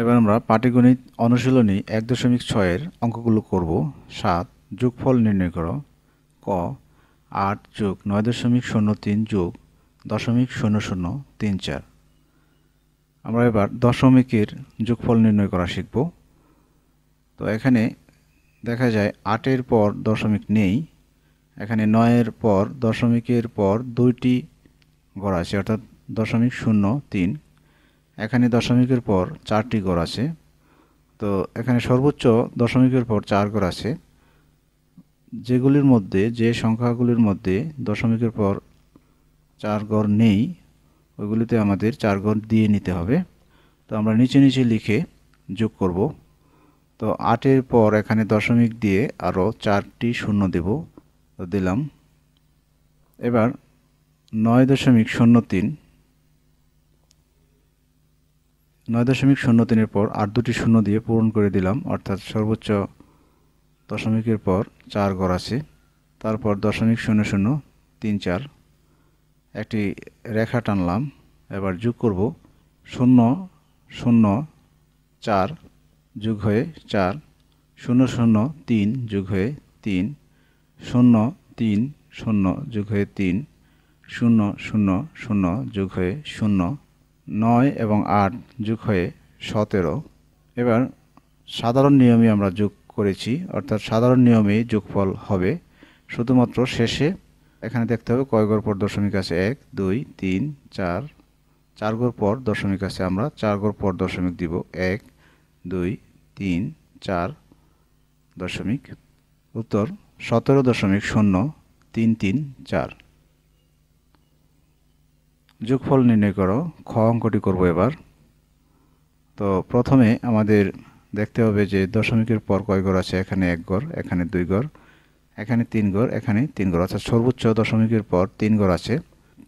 এবার আমরা পাটিগণিত অনুশীলনী এক দশমিক ছয়ের অঙ্কগুলো করব সাত যোগফল নির্ণয় করো ক আট যোগ নয় দশমিক শূন্য তিন যোগ দশমিক শূন্য শূন্য তিন চার আমরা এবার দশমিকের যোগফল নির্ণয় করা শিখব তো এখানে দেখা যায় আটের পর দশমিক নেই এখানে নয়ের পর দশমিকের পর দুইটি গড় আছে অর্থাৎ দশমিক শূন্য তিন এখানে দশমিকের পর চারটি গড় আছে তো এখানে সর্বোচ্চ দশমিকের পর চার গড় আছে যেগুলির মধ্যে যে সংখ্যাগুলির মধ্যে দশমিকের পর চার গড় নেই ওইগুলিতে আমাদের চার গড় দিয়ে নিতে হবে তো আমরা নিচে নিচে লিখে যোগ করব তো আটের পর এখানে দশমিক দিয়ে আরও চারটি শূন্য দেব দিলাম এবার নয় দশমিক শূন্য তিন নয় দশমিক শূন্য তিনের পর আর দুটি শূন্য দিয়ে পূরণ করে দিলাম অর্থাৎ সর্বোচ্চ দশমিকের পর চার গড় আছে তারপর দশমিক শূন্য শূন্য তিন চার একটি রেখা টানলাম এবার যোগ করব শূন্য শূন্য চার যোগ হয়ে চার শূন্য শূন্য তিন যোগ হয়ে তিন শূন্য তিন শূন্য যোগ হয়ে তিন শূন্য শূন্য শূন্য যোগ হয়ে শূন্য নয় এবং আট যোগ হয়ে সতেরো এবার সাধারণ নিয়মে আমরা যোগ করেছি অর্থাৎ সাধারণ নিয়মে যোগফল হবে শুধুমাত্র শেষে এখানে দেখতে হবে কয় গড় পর দশমিক আছে এক দুই তিন চার চার গড় পর দশমিক আছে আমরা চার গড় পর দশমিক দিব এক দুই তিন চার দশমিক উত্তর সতেরো দশমিক শূন্য তিন তিন চার যোগফল নির্ণয় করো খ অঙ্কটি করব এবার তো প্রথমে আমাদের দেখতে হবে যে দশমিকের পর কয় গড় আছে এখানে এক গড় এখানে দুই গড় এখানে তিন গড় এখানে তিন গড় অর্থাৎ সর্বোচ্চ দশমিকের পর তিন গড় আছে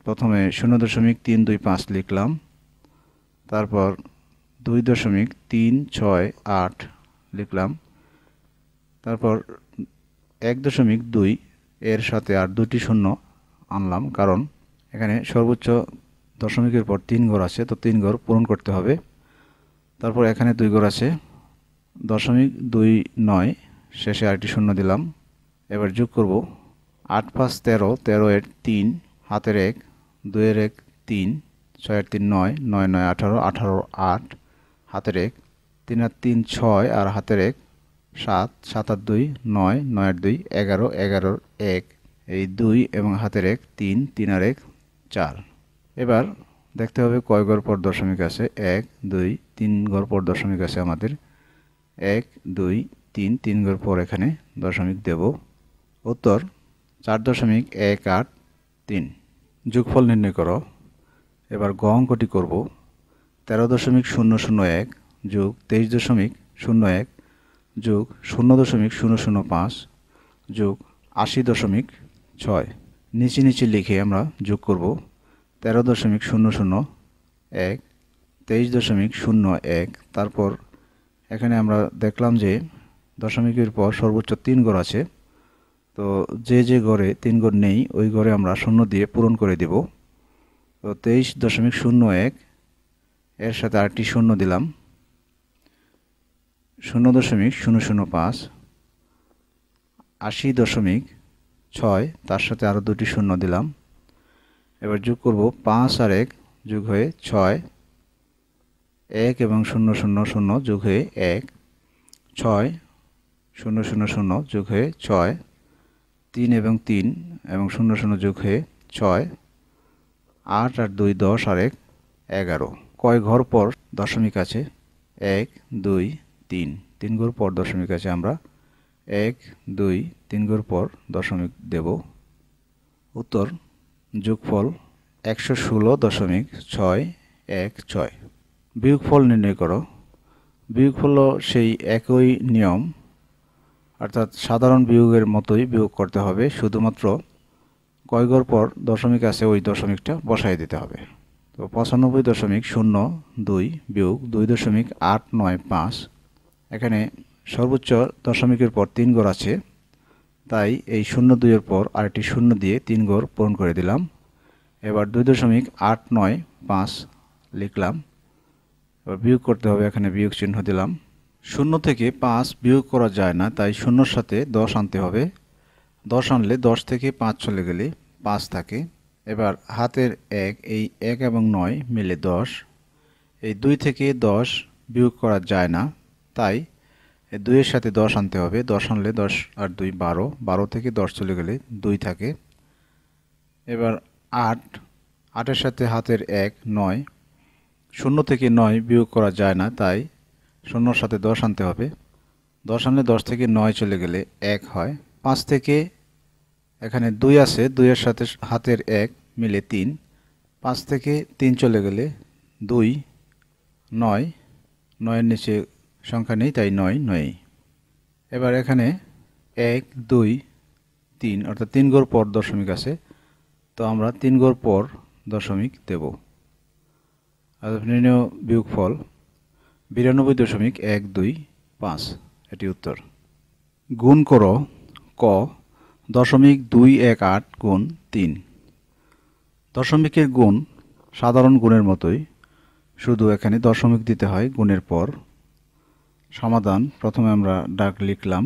প্রথমে শূন্য দশমিক তিন দুই পাঁচ লিখলাম তারপর দুই দশমিক তিন ছয় আট লিখলাম তারপর এক দশমিক দুই এর সাথে আর দুটি শূন্য আনলাম কারণ এখানে সর্বোচ্চ দশমিকের পর তিন ঘর আছে তো তিন ঘর পূরণ করতে হবে তারপর এখানে দুই ঘর আছে দশমিক দুই নয় শেষে আরেকটি শূন্য দিলাম এবার যোগ করব আট পাঁচ তেরো তেরো এর তিন হাতের এক দুয়ের এক তিন ছয়ের তিন নয় নয় নয় আঠারো আঠারো আট হাতের এক তিন আর তিন ছয় আর হাতের এক সাত সাত আর দুই নয় নয়ের দুই এগারো এগারোর এক এই দুই এবং হাতের এক তিন তিন আর এক চার এবার দেখতে হবে কয় ঘর পর দশমিক আছে এক দুই তিন ঘর পর দশমিক আছে আমাদের এক দুই তিন তিন ঘর পর এখানে দশমিক দেব উত্তর চার দশমিক এক আট তিন যোগফল নির্ণয় করো এবার গ অঙ্কটি করব তেরো দশমিক শূন্য শূন্য এক যোগ তেইশ দশমিক শূন্য এক যোগ শূন্য দশমিক শূন্য শূন্য পাঁচ যোগ আশি দশমিক ছয় নিচে নিচে লিখে আমরা যোগ করব তেরো দশমিক শূন্য শূন্য এক তেইশ দশমিক শূন্য এক তারপর এখানে আমরা দেখলাম যে দশমিকের পর সর্বোচ্চ তিন গড় আছে তো যে যে গড়ে তিন গড় নেই ওই গড়ে আমরা শূন্য দিয়ে পূরণ করে দেব তো তেইশ দশমিক শূন্য এক এর সাথে আরেকটি শূন্য দিলাম শূন্য দশমিক শূন্য শূন্য পাঁচ আশি দশমিক ছয় তার সাথে আরও দুটি শূন্য দিলাম এবার যোগ করব পাঁচ আর এক যোগ হয়ে ছয় এক এবং শূন্য শূন্য শূন্য যোগ হয়ে এক ছয় শূন্য শূন্য শূন্য যোগ হয়ে ছয় তিন এবং তিন এবং শূন্য শূন্য যোগ হয়ে ছয় আট আর দুই দশ আর এক এগারো কয় ঘর পর দশমিক আছে এক দুই তিন তিন ঘর পর দশমিক আছে আমরা এক দুই তিন ঘর পর দশমিক দেব উত্তর যোগফল একশো ষোলো দশমিক ছয় এক ছয় বিয়োগফল নির্ণয় করো বিয়োগ ফল সেই একই নিয়ম অর্থাৎ সাধারণ বিয়োগের মতোই বিয়োগ করতে হবে শুধুমাত্র কয়গর পর দশমিক আছে ওই দশমিকটা বসাই দিতে হবে তো পঁচানব্বই দশমিক শূন্য দুই বিয়োগ দুই দশমিক আট নয় পাঁচ এখানে সর্বোচ্চ দশমিকের পর তিন গড় আছে তাই এই শূন্য দুইয়ের পর আরেকটি শূন্য দিয়ে তিন গড় পূরণ করে দিলাম এবার দুই দশমিক আট নয় পাঁচ লিখলাম এবার বিয়োগ করতে হবে এখানে বিয়োগ চিহ্ন দিলাম শূন্য থেকে পাঁচ বিয়োগ করা যায় না তাই শূন্যর সাথে দশ আনতে হবে দশ আনলে দশ থেকে পাঁচ চলে গেলে পাঁচ থাকে এবার হাতের এক এই এক এবং নয় মিলে দশ এই দুই থেকে দশ বিয়োগ করা যায় না তাই দুইয়ের সাথে দশ আনতে হবে দশ আনলে দশ আর দুই বারো বারো থেকে দশ চলে গেলে দুই থাকে এবার আট আটের সাথে হাতের এক নয় শূন্য থেকে নয় বিয়োগ করা যায় না তাই শূন্যর সাথে দশ আনতে হবে দশ আনলে দশ থেকে নয় চলে গেলে এক হয় পাঁচ থেকে এখানে দুই আছে দুইয়ের সাথে হাতের এক মিলে তিন পাঁচ থেকে তিন চলে গেলে দুই নয় নয়ের নিচে সংখ্যা নেই তাই নয় নয় এবার এখানে এক দুই তিন অর্থাৎ তিন গড় পর দশমিক আছে তো আমরা তিন গড় পর দশমিক দেব বিয়োগ ফল বিরানব্বই দশমিক এক দুই পাঁচ এটি উত্তর গুণ কর ক দশমিক দুই এক আট গুণ তিন দশমিকের গুণ সাধারণ গুণের মতোই শুধু এখানে দশমিক দিতে হয় গুণের পর সমাধান প্রথমে আমরা ডাক লিখলাম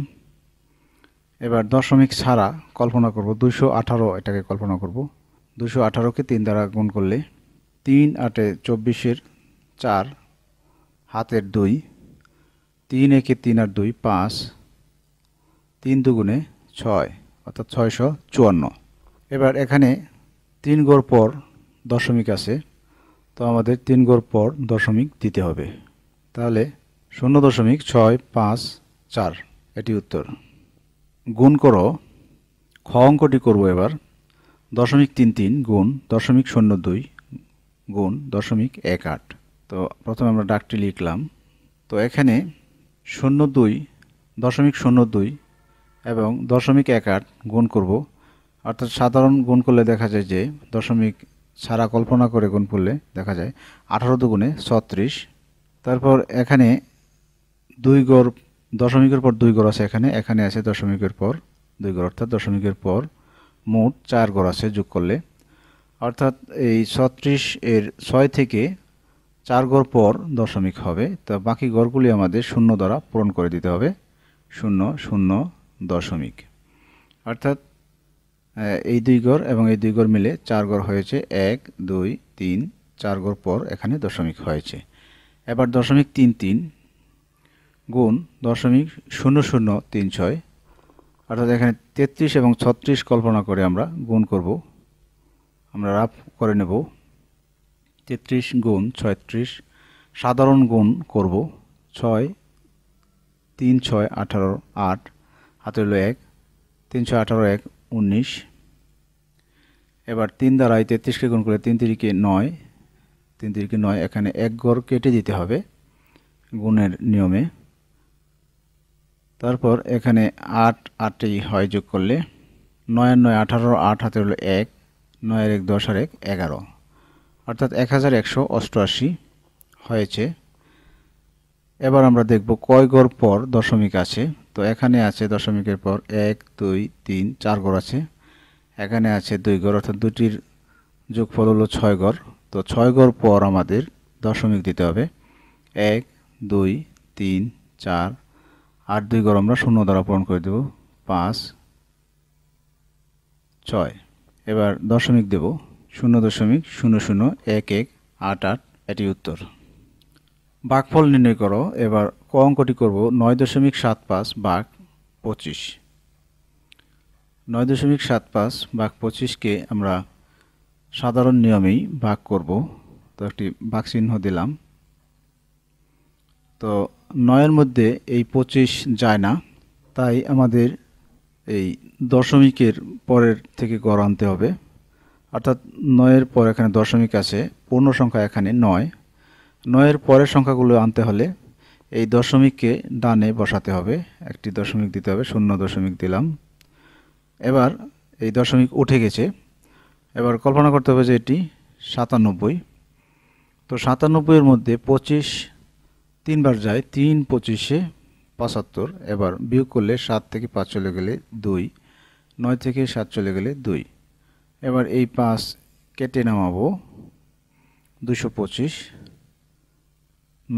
এবার দশমিক ছাড়া কল্পনা করব দুশো আঠারো এটাকে কল্পনা করব দুশো আঠারোকে তিন দ্বারা গুণ করলে তিন আটে চব্বিশের চার হাতের দুই তিন একে তিন আর দুই পাঁচ তিন দুগুণে ছয় অর্থাৎ ছয়শো চুয়ান্ন এবার এখানে তিন গোর পর দশমিক আছে তো আমাদের তিন গোর পর দশমিক দিতে হবে তাহলে শূন্য দশমিক ছয় পাঁচ চার এটি উত্তর গুণ করো খ অঙ্কটি করব এবার দশমিক তিন তিন গুণ দশমিক শূন্য দুই গুণ দশমিক এক আট তো প্রথমে আমরা ডাকটি লিখলাম তো এখানে শূন্য দুই দশমিক শূন্য দুই এবং দশমিক এক আট গুণ করব অর্থাৎ সাধারণ গুণ করলে দেখা যায় যে দশমিক ছাড়া কল্পনা করে গুণ করলে দেখা যায় আঠারো দুগুণে ছত্রিশ তারপর এখানে দুই গড় দশমিকের পর দুই গড় আছে এখানে এখানে আছে দশমিকের পর দুই গড় অর্থাৎ দশমিকের পর মোট চার গড় আছে যোগ করলে অর্থাৎ এই ছত্রিশ এর ছয় থেকে চার গড় পর দশমিক হবে তা বাকি গড়গুলি আমাদের শূন্য দ্বারা পূরণ করে দিতে হবে শূন্য শূন্য দশমিক অর্থাৎ এই দুই গড় এবং এই দুই গড় মিলে চার গড় হয়েছে এক দুই তিন চার গড় পর এখানে দশমিক হয়েছে এবার দশমিক তিন তিন গুণ দশমিক শূন্য শূন্য তিন ছয় অর্থাৎ এখানে তেত্রিশ এবং ছত্রিশ কল্পনা করে আমরা গুণ করব আমরা রাফ করে নেব তেত্রিশ গুণ ছয়ত্রিশ সাধারণ গুণ করব ছয় তিন ছয় আঠারো আট হাতে হলো এক তিন ছয় আঠারো এক উনিশ এবার তিন দ্বারাই তেত্রিশকে গুণ করে তিন তিরিকে নয় তিন তিরিকে নয় এখানে এক গড় কেটে দিতে হবে গুণের নিয়মে তারপর এখানে আট আটটি হয় যোগ করলে নয় নয় আঠারো আট হাতে হলো এক নয়ের এক দশ আর এক এগারো অর্থাৎ এক হাজার একশো অষ্টআশি হয়েছে এবার আমরা দেখব কয় গড় পর দশমিক আছে তো এখানে আছে দশমিকের পর এক দুই তিন চার গড় আছে এখানে আছে দুই গড় অর্থাৎ দুটির যোগফল হলো ছয় গড় তো ছয় গড় পর আমাদের দশমিক দিতে হবে এক দুই তিন চার আট দুই গড় আমরা শূন্য দ্বারা পূরণ করে দেব পাঁচ ছয় এবার দশমিক দেব শূন্য দশমিক শূন্য শূন্য এক এক আট আট এটি উত্তর বাঘফল নির্ণয় করো এবার ক অঙ্কটি করবো নয় দশমিক সাত পাঁচ বাঘ পঁচিশ নয় দশমিক সাত পাঁচ বাঘ পঁচিশকে আমরা সাধারণ নিয়মেই ভাগ করব তো একটি বাঘ চিহ্ন দিলাম তো নয়ের মধ্যে এই পঁচিশ যায় না তাই আমাদের এই দশমিকের পরের থেকে গড় আনতে হবে অর্থাৎ নয়ের পর এখানে দশমিক আছে পূর্ণ সংখ্যা এখানে নয় নয়ের পরের সংখ্যাগুলো আনতে হলে এই দশমিককে ডানে বসাতে হবে একটি দশমিক দিতে হবে শূন্য দশমিক দিলাম এবার এই দশমিক উঠে গেছে এবার কল্পনা করতে হবে যে এটি সাতানব্বই তো সাতানব্বইয়ের মধ্যে পঁচিশ তিনবার যায় তিন পঁচিশে পঁচাত্তর এবার বিয়োগ করলে সাত থেকে পাঁচ চলে গেলে দুই নয় থেকে সাত চলে গেলে দুই এবার এই পাঁচ কেটে নামাবো দুশো পঁচিশ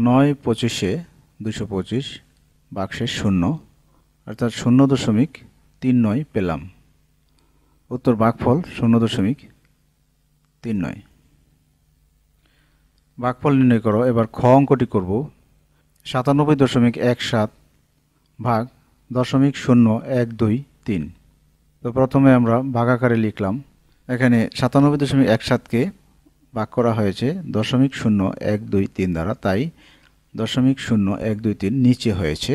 নয় পঁচিশে দুশো পঁচিশ বাক্সে শূন্য অর্থাৎ শূন্য দশমিক তিন নয় পেলাম উত্তর বাঘফল শূন্য দশমিক তিন নয় বাঘফল নির্ণয় করো এবার খ অঙ্কটি করবো সাতানব্বই দশমিক এক সাত ভাগ দশমিক শূন্য এক দুই তিন তো প্রথমে আমরা ভাগাকারে লিখলাম এখানে সাতানব্বই দশমিক এক সাতকে ভাগ করা হয়েছে দশমিক শূন্য এক দুই তিন দ্বারা তাই দশমিক শূন্য এক দুই তিন নিচে হয়েছে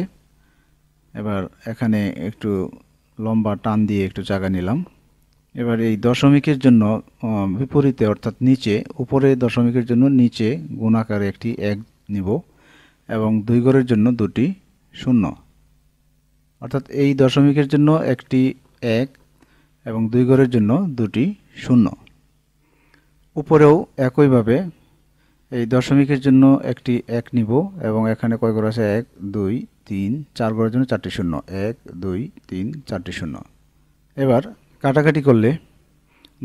এবার এখানে একটু লম্বা টান দিয়ে একটু জায়গা নিলাম এবার এই দশমিকের জন্য বিপরীতে অর্থাৎ নিচে উপরে দশমিকের জন্য নিচে গুণাকারে একটি এক নিব এবং দুই গড়ের জন্য দুটি শূন্য অর্থাৎ এই দশমিকের জন্য একটি এক এবং দুই গড়ের জন্য দুটি শূন্য উপরেও একইভাবে এই দশমিকের জন্য একটি এক নিব এবং এখানে কয় গড় আছে এক দুই তিন চার ঘরের জন্য চারটি শূন্য এক দুই তিন চারটি শূন্য এবার কাটাকাটি করলে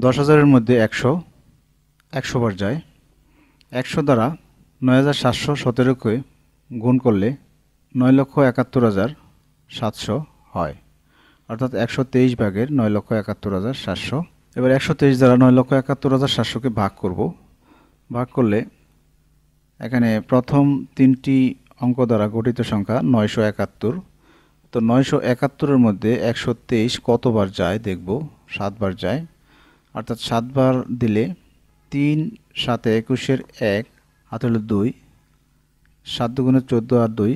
দশ হাজারের মধ্যে একশো একশো বার যায় একশো দ্বারা নয় হাজার সাতশো সতেরোকে গুণ করলে নয় লক্ষ একাত্তর হাজার সাতশো হয় অর্থাৎ একশো তেইশ ভাগের নয় লক্ষ একাত্তর হাজার সাতশো এবার একশো তেইশ দ্বারা নয় লক্ষ একাত্তর হাজার সাতশোকে ভাগ করব ভাগ করলে এখানে প্রথম তিনটি অঙ্ক দ্বারা গঠিত সংখ্যা নয়শো একাত্তর তো নয়শো একাত্তরের মধ্যে একশো তেইশ কতবার যায় দেখব সাতবার যায় অর্থাৎ সাতবার দিলে তিন সাতে একুশের এক হাতে হলো দুই সাত দুগুণে চোদ্দো আর দুই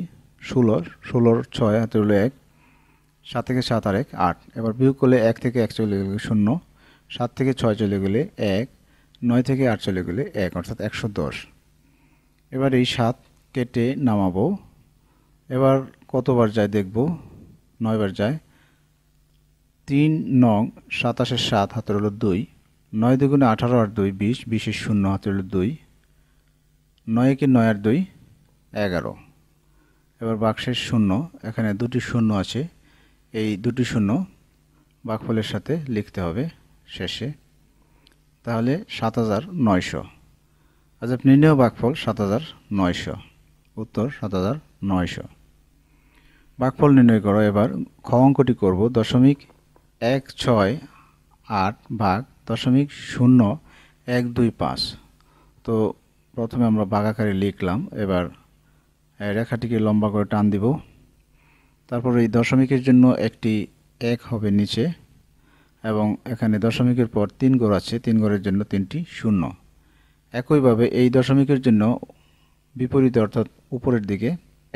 ষোলো ষোলোর ছয় হাতে হলো এক সাত থেকে সাত আর এক আট এবার বিয়োগ করলে এক থেকে এক চলে গেলে শূন্য সাত থেকে ছয় চলে গেলে এক নয় থেকে আট চলে গেলে এক অর্থাৎ একশো দশ এবার এই সাত কেটে নামাবো এবার কতবার যায় দেখব নয়বার যায় তিন নং সাতাশের সাত হাতের হলো দুই নয় দুগুণে আঠারো আর দুই বিশ বিশের শূন্য হাতের হলো দুই নয় একে নয় আর দুই এগারো এবার বাক্সের শূন্য এখানে দুটি শূন্য আছে এই দুটি শূন্য বাকফলের সাথে লিখতে হবে শেষে তাহলে সাত হাজার নয়শো আচ্ছা নির্ণয় বাকফল সাত হাজার নয়শো উত্তর সাত হাজার নয়শো বাকফল নির্ণয় করো এবার খ অঙ্কটি করবো দশমিক এক ছয় আট ভাগ দশমিক শূন্য এক দুই পাঁচ তো প্রথমে আমরা বাঘাকারে লিখলাম এবার রেখাটিকে লম্বা করে টান দিব তারপর এই দশমিকের জন্য একটি এক হবে নিচে এবং এখানে দশমিকের পর তিন গড় আছে তিন গড়ের জন্য তিনটি শূন্য একইভাবে এই দশমিকের জন্য বিপরীতে অর্থাৎ উপরের দিকে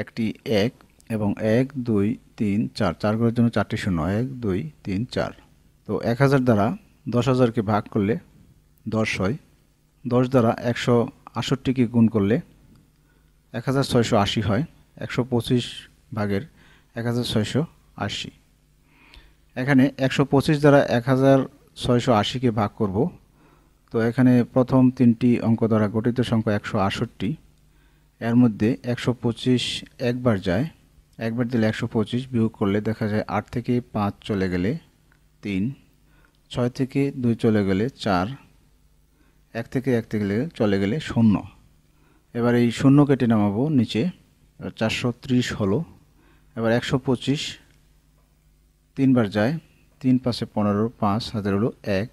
একটি এক এবং এক দুই তিন চার চার গড়ের জন্য চারটি শূন্য এক দুই তিন চার তো এক হাজার দ্বারা দশ হাজারকে ভাগ করলে দশ হয় দশ দ্বারা একশো আষট্টিকে গুণ করলে এক হাজার ছয়শো আশি হয় একশো পঁচিশ ভাগের এক হাজার ছয়শো আশি এখানে একশো পঁচিশ দ্বারা এক হাজার ছয়শো আশিকে ভাগ করব তো এখানে প্রথম তিনটি অঙ্ক দ্বারা গঠিত সংখ্যা একশো আষট্টি এর মধ্যে একশো পঁচিশ একবার যায় একবার দিলে একশো পঁচিশ বিয়োগ করলে দেখা যায় আট থেকে পাঁচ চলে গেলে তিন ছয় থেকে দুই চলে গেলে চার এক থেকে এক থেকে চলে গেলে শূন্য এবার এই শূন্য কেটে নামাবো নিচে এবার চারশো ত্রিশ হলো এবার একশো পঁচিশ তিনবার যায় তিন পাশে পনেরো পাঁচ হাতের হলো এক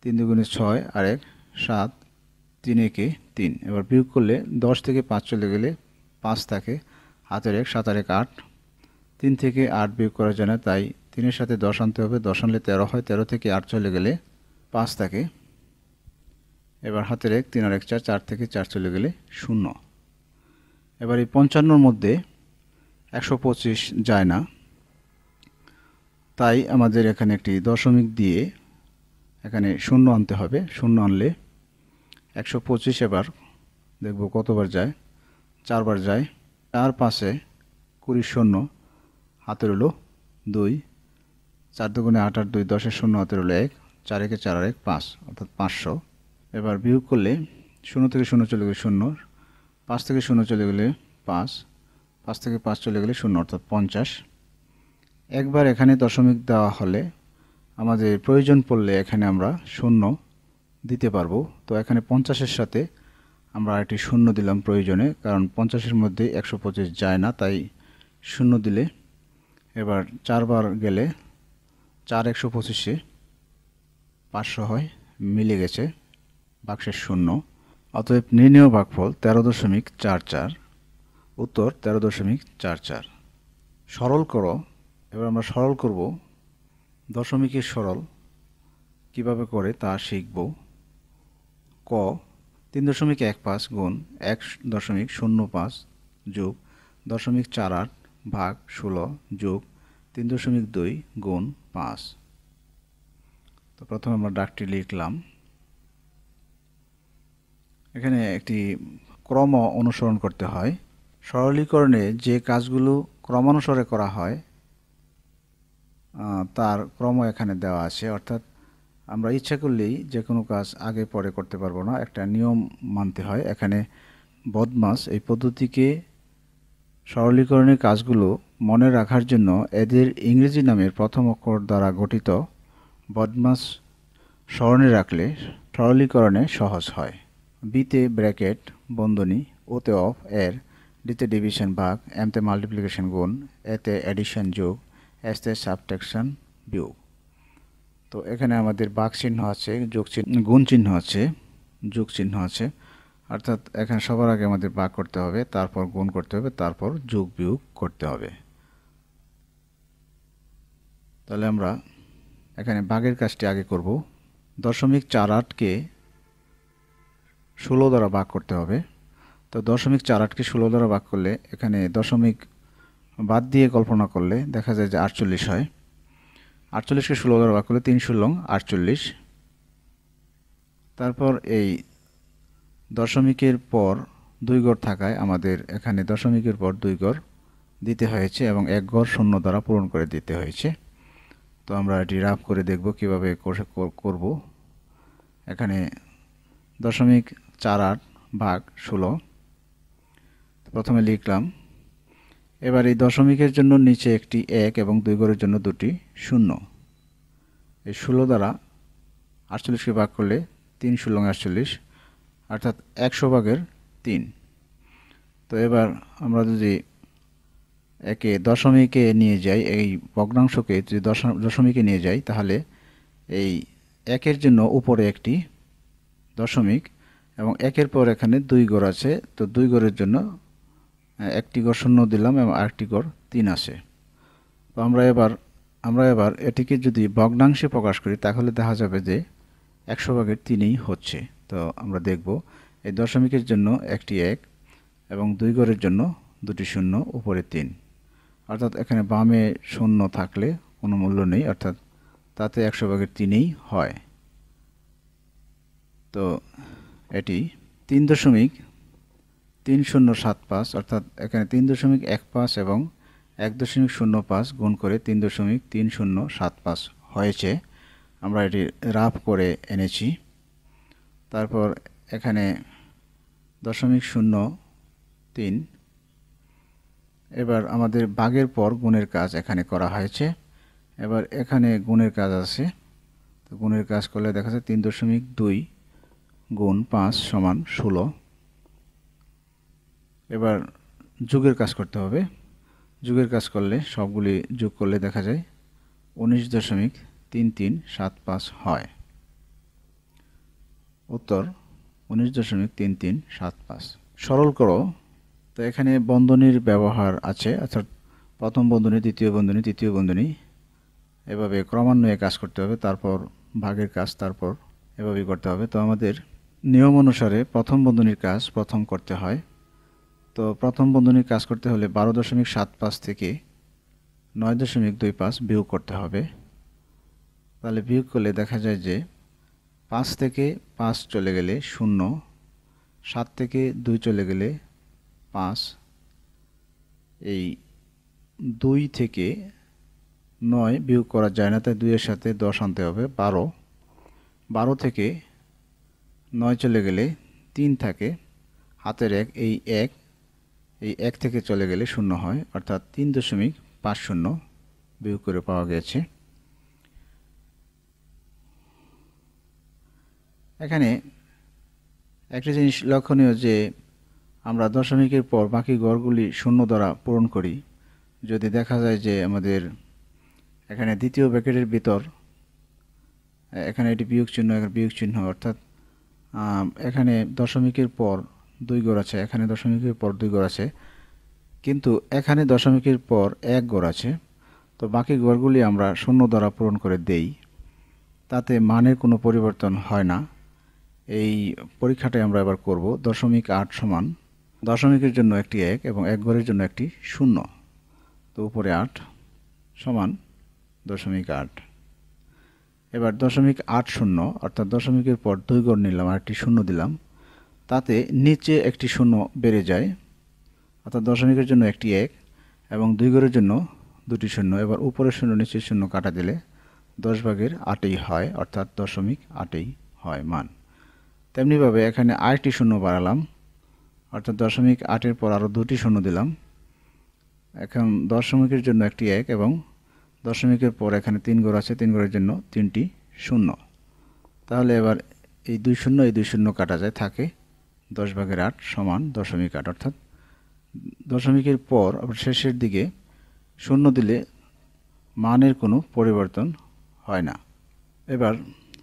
তিন দুগুণে ছয় আর এক সাত তিন একে তিন এবার বিয়োগ করলে দশ থেকে পাঁচ চলে গেলে পাঁচ থাকে হাতের এক সাত আর এক আট তিন থেকে আট বিয়োগ করা যায় না তাই তিনের সাথে দশ আনতে হবে দশ আনলে তেরো হয় তেরো থেকে আট চলে গেলে পাঁচ থাকে এবার হাতের এক তিন আর এক চার চার থেকে চার চলে গেলে শূন্য এবার এই পঞ্চান্নর মধ্যে একশো পঁচিশ যায় না তাই আমাদের এখানে একটি দশমিক দিয়ে এখানে শূন্য আনতে হবে শূন্য আনলে একশো পঁচিশ এবার দেখব কতবার যায় চারবার যায় চার পাশে কুড়ি শূন্য হাতে রইল দুই চার দুগুণে আট আট দুই দশের শূন্য হাতে রইল এক চার একে চার আর এক পাঁচ অর্থাৎ পাঁচশো এবার বিয়োগ করলে শূন্য থেকে শূন্য চলে গেলে শূন্য পাঁচ থেকে শূন্য চলে গেলে পাঁচ পাঁচ থেকে পাঁচ চলে গেলে শূন্য অর্থাৎ পঞ্চাশ একবার এখানে দশমিক দেওয়া হলে আমাদের প্রয়োজন পড়লে এখানে আমরা শূন্য দিতে পারবো তো এখানে পঞ্চাশের সাথে আমরা একটি শূন্য দিলাম প্রয়োজনে কারণ পঞ্চাশের মধ্যে একশো পঁচিশ যায় না তাই শূন্য দিলে এবার চারবার গেলে চার একশো পঁচিশে পাঁচশো হয় মিলে গেছে বাক্সের শূন্য অতএব নির্ণয় বাকফল তেরো দশমিক চার চার উত্তর তেরো দশমিক চার চার সরল করো এবার আমরা সরল করব দশমিকের সরল কিভাবে করে তা শিখব ক তিন দশমিক এক পাঁচ গুণ এক দশমিক শূন্য পাঁচ যোগ দশমিক চার আট ভাগ ষোলো যোগ তিন দশমিক দুই গুণ পাঁচ তো প্রথমে আমরা ডাকটি লিখলাম এখানে একটি ক্রম অনুসরণ করতে হয় সরলীকরণে যে কাজগুলো ক্রমানুসারে করা হয় তার ক্রম এখানে দেওয়া আছে অর্থাৎ আমরা ইচ্ছা করলেই যে কোনো কাজ আগে পরে করতে পারবো না একটা নিয়ম মানতে হয় এখানে বদমাস এই পদ্ধতিকে সরলীকরণের কাজগুলো মনে রাখার জন্য এদের ইংরেজি নামের প্রথম অক্ষর দ্বারা গঠিত বদমাস স্মরণে রাখলে সরলীকরণে সহজ হয় বিতে ব্র্যাকেট বন্ধনী ওতে অফ এর ডিতে ডিভিশন ভাগ এমতে মাল্টিপ্লিকেশন গুণ এতে অ্যাডিশন যোগ এসতে সাবট্রাকশন বিয়োগ তো এখানে আমাদের বাঘ চিহ্ন আছে যোগ চিহ্ন গুণ চিহ্ন আছে যোগ চিহ্ন আছে অর্থাৎ এখানে সবার আগে আমাদের বাঘ করতে হবে তারপর গুণ করতে হবে তারপর যোগ বিয়োগ করতে হবে তাহলে আমরা এখানে বাঘের কাজটি আগে করব দশমিক চার আটকে ষোলো দ্বারা ভাগ করতে হবে তো দশমিক চার আটকে ষোলো দ্বারা ভাগ করলে এখানে দশমিক বাদ দিয়ে কল্পনা করলে দেখা যায় যে আটচল্লিশ হয় আটচল্লিশকে ষোলো দ্বারা ভাগ করলে তিন ষোলং আটচল্লিশ তারপর এই দশমিকের পর দুই গড় থাকায় আমাদের এখানে দশমিকের পর দুই গড় দিতে হয়েছে এবং এক গড় শূন্য দ্বারা পূরণ করে দিতে হয়েছে তো আমরা এটি রাফ করে দেখব কীভাবে করব এখানে দশমিক চার আট ভাগ ষোলো প্রথমে লিখলাম এবার এই দশমিকের জন্য নিচে একটি এক এবং দুই গড়ের জন্য দুটি শূন্য এই ষোলো দ্বারা আটচল্লিশকে ভাগ করলে তিন ষোলো আটচল্লিশ অর্থাৎ একশো ভাগের তিন তো এবার আমরা যদি একে দশমিকে নিয়ে যাই এই ভগ্নাংশকে যদি দশমিকে নিয়ে যাই তাহলে এই একের জন্য উপরে একটি দশমিক এবং একের পর এখানে দুই গড় আছে তো দুই গড়ের জন্য একটি গড় শূন্য দিলাম এবং আরেকটি গড় তিন আছে তো আমরা এবার আমরা এবার এটিকে যদি ভগ্নাংশে প্রকাশ করি তাহলে দেখা যাবে যে একশো ভাগের তিনই হচ্ছে তো আমরা দেখব এই দশমিকের জন্য একটি এক এবং দুই গড়ের জন্য দুটি শূন্য উপরে তিন অর্থাৎ এখানে বামে শূন্য থাকলে কোনো মূল্য নেই অর্থাৎ তাতে একশো ভাগের তিনেই হয় তো এটি তিন দশমিক তিন শূন্য সাত পাঁচ অর্থাৎ এখানে তিন দশমিক এক পাঁচ এবং এক দশমিক শূন্য পাঁচ গুণ করে তিন দশমিক তিন শূন্য সাত পাঁচ হয়েছে আমরা এটি রাফ করে এনেছি তারপর এখানে দশমিক শূন্য তিন এবার আমাদের বাঘের পর গুণের কাজ এখানে করা হয়েছে এবার এখানে গুণের কাজ আছে তো গুণের কাজ করলে দেখা যায় তিন দশমিক দুই গুণ পাঁচ সমান ষোলো এবার যুগের কাজ করতে হবে যুগের কাজ করলে সবগুলি যোগ করলে দেখা যায় উনিশ দশমিক তিন তিন সাত পাঁচ হয় উত্তর উনিশ দশমিক তিন তিন সাত পাঁচ সরল করো তো এখানে বন্ধনীর ব্যবহার আছে অর্থাৎ প্রথম বন্ধনী দ্বিতীয় বন্ধনী তৃতীয় বন্ধনী এভাবে ক্রমান্বয়ে কাজ করতে হবে তারপর ভাগের কাজ তারপর এভাবেই করতে হবে তো আমাদের নিয়ম অনুসারে প্রথম বন্ধনীর কাজ প্রথম করতে হয় তো প্রথম বন্ধনীর কাজ করতে হলে বারো দশমিক সাত পাঁচ থেকে নয় দশমিক দুই পাঁচ বিয়োগ করতে হবে তাহলে বিয়োগ করলে দেখা যায় যে পাঁচ থেকে পাঁচ চলে গেলে শূন্য সাত থেকে দুই চলে গেলে পাঁচ এই দুই থেকে নয় বিয়োগ করা যায় না তাই দুইয়ের সাথে দশ আনতে হবে বারো বারো থেকে নয় চলে গেলে তিন থাকে হাতের এক এই এক এই এক থেকে চলে গেলে শূন্য হয় অর্থাৎ তিন দশমিক পাঁচ শূন্য বিয়োগ করে পাওয়া গেছে এখানে একটা জিনিস লক্ষণীয় যে আমরা দশমিকের পর বাকি গড়গুলি শূন্য দ্বারা পূরণ করি যদি দেখা যায় যে আমাদের এখানে দ্বিতীয় ব্যাকেটের ভিতর এখানে এটি বিয়োগ চিহ্ন বিয়োগ চিহ্ন অর্থাৎ এখানে দশমিকের পর দুই গড় আছে এখানে দশমিকের পর দুই গড় আছে কিন্তু এখানে দশমিকের পর এক গড় আছে তো বাকি গড়গুলি আমরা শূন্য দ্বারা পূরণ করে দেই তাতে মানের কোনো পরিবর্তন হয় না এই পরীক্ষাটাই আমরা এবার করব দশমিক আট সমান দশমিকের জন্য একটি এক এবং এক গড়ের জন্য একটি শূন্য তো উপরে আট সমান দশমিক আট এবার দশমিক আট শূন্য অর্থাৎ দশমিকের পর দুই গড় নিলাম আর একটি শূন্য দিলাম তাতে নিচে একটি শূন্য বেড়ে যায় অর্থাৎ দশমিকের জন্য একটি এক এবং দুই গড়ের জন্য দুটি শূন্য এবার উপরের শূন্য নিচের শূন্য কাটা দিলে দশ ভাগের আটেই হয় অর্থাৎ দশমিক আটেই হয় মান তেমনিভাবে এখানে আরেকটি শূন্য বাড়ালাম অর্থাৎ দশমিক আটের পর আরও দুটি শূন্য দিলাম এখন দশমিকের জন্য একটি এক এবং দশমিকের পর এখানে তিন গড় আছে তিন গড়ের জন্য তিনটি শূন্য তাহলে এবার এই দুই শূন্য এই দুই শূন্য কাটা যায় থাকে দশ ভাগের আট সমান দশমিক আট অর্থাৎ দশমিকের পর আবার শেষের দিকে শূন্য দিলে মানের কোনো পরিবর্তন হয় না এবার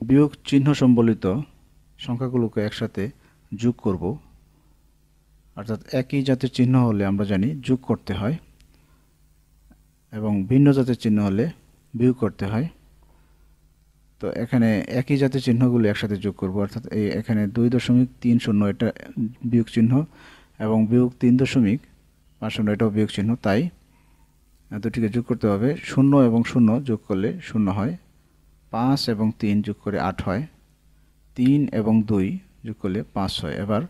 বিয়োগ চিহ্ন সম্বলিত সংখ্যাগুলোকে একসাথে যোগ করব অর্থাৎ একই জাতির চিহ্ন হলে আমরা জানি যোগ করতে হয় এবং ভিন্ন জাতের চিহ্ন হলে বিয়োগ করতে হয় তো এখানে একই জাতের চিহ্নগুলো একসাথে যোগ করব অর্থাৎ এই এখানে দুই দশমিক তিন শূন্য এটা বিয়োগ চিহ্ন এবং বিয়োগ তিন দশমিক পাঁচ শূন্য এটাও বিয়োগ চিহ্ন তাই দুটিকে যোগ করতে হবে শূন্য এবং শূন্য যোগ করলে শূন্য হয় পাঁচ এবং তিন যোগ করে আট হয় তিন এবং দুই যোগ করলে পাঁচ হয় এবার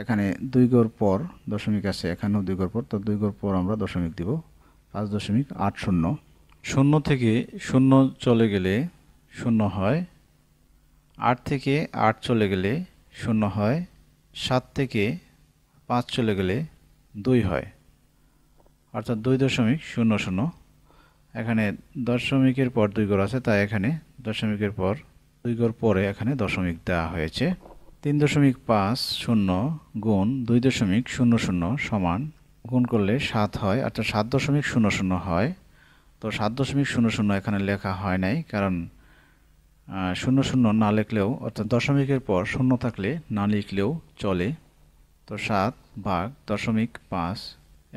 এখানে দুই গড় পর দশমিক আছে এখানেও দুই গড় পর তো দুই গড় পর আমরা দশমিক দিব পাঁচ দশমিক আট শূন্য শূন্য থেকে শূন্য চলে গেলে শূন্য হয় আট থেকে আট চলে গেলে শূন্য হয় সাত থেকে পাঁচ চলে গেলে দুই হয় অর্থাৎ দুই দশমিক শূন্য শূন্য এখানে দশমিকের পর দুই গড় আছে তাই এখানে দশমিকের পর দুই গড় পরে এখানে দশমিক দেওয়া হয়েছে তিন দশমিক পাঁচ শূন্য গুণ দুই দশমিক শূন্য শূন্য সমান গুণ করলে সাত হয় অর্থাৎ সাত দশমিক শূন্য শূন্য হয় তো সাত দশমিক শূন্য শূন্য এখানে লেখা হয় নাই কারণ শূন্য শূন্য না লিখলেও অর্থাৎ দশমিকের পর শূন্য থাকলে না লিখলেও চলে তো সাত ভাগ দশমিক পাঁচ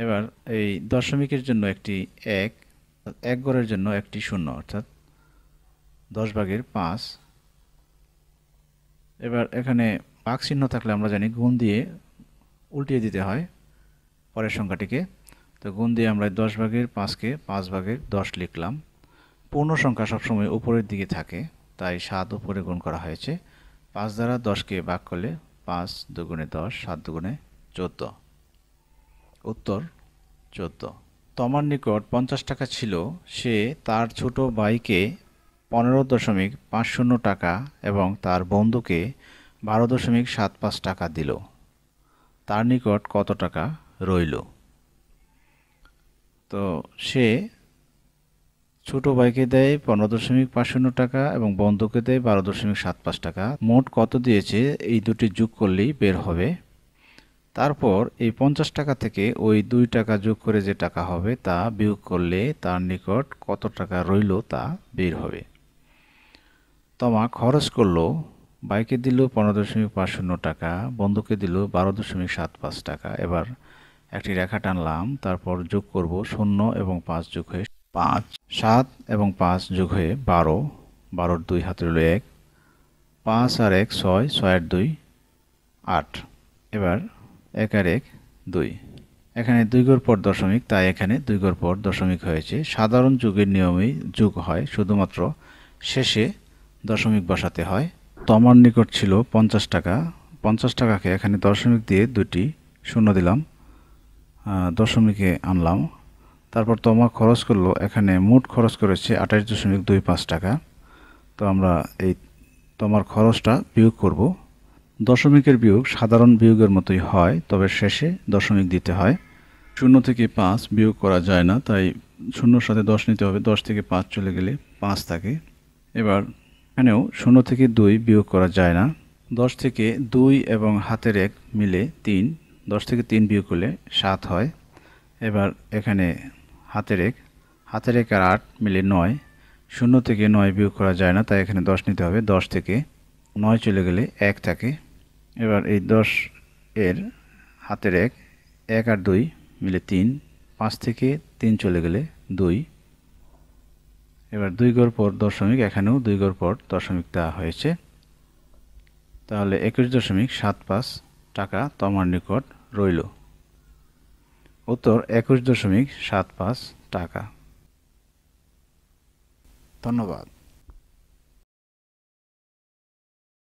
এবার এই দশমিকের জন্য একটি এক এক গড়ের জন্য একটি শূন্য অর্থাৎ দশ ভাগের পাঁচ এবার এখানে পাক চিহ্ন থাকলে আমরা জানি গুণ দিয়ে উল্টিয়ে দিতে হয় পরের সংখ্যাটিকে তো গুণ দিয়ে আমরা দশ ভাগের পাঁচকে পাঁচ ভাগের দশ লিখলাম পূর্ণ সংখ্যা সবসময় উপরের দিকে থাকে তাই সাত উপরে গুণ করা হয়েছে পাঁচ দ্বারা দশকে বাক করলে পাঁচ দুগুণে দশ সাত দুগুণে চোদ্দ উত্তর চোদ্দ তমার নিকট পঞ্চাশ টাকা ছিল সে তার ছোট ভাইকে পনেরো দশমিক পাঁচ শূন্য টাকা এবং তার বন্ধুকে বারো দশমিক সাত পাঁচ টাকা দিল তার নিকট কত টাকা রইল তো সে ছোট ভাইকে দেয় পনেরো দশমিক পাঁচ শূন্য টাকা এবং বন্ধুকে দেয় বারো দশমিক সাত পাঁচ টাকা মোট কত দিয়েছে এই দুটি যোগ করলেই বের হবে তারপর এই পঞ্চাশ টাকা থেকে ওই দুই টাকা যোগ করে যে টাকা হবে তা বিয়োগ করলে তার নিকট কত টাকা রইল তা বের হবে তমা খরচ করলো বাইকে দিল পনেরো দশমিক পাঁচ শূন্য টাকা বন্ধুকে দিল বারো দশমিক সাত পাঁচ টাকা এবার একটি রেখা টানলাম তারপর যোগ করব শূন্য এবং পাঁচ যোগ হয়ে পাঁচ সাত এবং পাঁচ যোগ হয়ে বারো বারোর দুই হাতের হলো এক পাঁচ আর এক ছয় ছয় আর দুই আট এবার এক আর এক দুই এখানে দুই গড় পর দশমিক তাই এখানে দুই গড় পর দশমিক হয়েছে সাধারণ যুগের নিয়মেই যুগ হয় শুধুমাত্র শেষে দশমিক বসাতে হয় তমার নিকট ছিল পঞ্চাশ টাকা পঞ্চাশ টাকাকে এখানে দশমিক দিয়ে দুটি শূন্য দিলাম দশমিকে আনলাম তারপর তোমা খরচ করলো এখানে মোট খরচ করেছে আঠাশ দশমিক দুই পাঁচ টাকা তো আমরা এই তোমার খরচটা বিয়োগ করব দশমিকের বিয়োগ সাধারণ বিয়োগের মতোই হয় তবে শেষে দশমিক দিতে হয় শূন্য থেকে পাঁচ বিয়োগ করা যায় না তাই শূন্যর সাথে দশ নিতে হবে দশ থেকে পাঁচ চলে গেলে পাঁচ থাকে এবার এখানেও শূন্য থেকে দুই বিয়োগ করা যায় না দশ থেকে দুই এবং হাতের এক মিলে তিন দশ থেকে তিন বিয়োগ করলে সাত হয় এবার এখানে হাতের এক হাতের এক আর আট মিলে নয় শূন্য থেকে নয় বিয়োগ করা যায় না তাই এখানে দশ নিতে হবে দশ থেকে নয় চলে গেলে এক থাকে এবার এই দশ এর হাতের এক এক আর দুই মিলে তিন পাঁচ থেকে তিন চলে গেলে দুই এবার দুই গড় পর দশমিক এখানেও দুই গড় পর দশমিক দেওয়া হয়েছে তাহলে একুশ দশমিক সাত পাঁচ টাকা তোমার নিকট রইল উত্তর একুশ দশমিক সাত পাঁচ টাকা ধন্যবাদ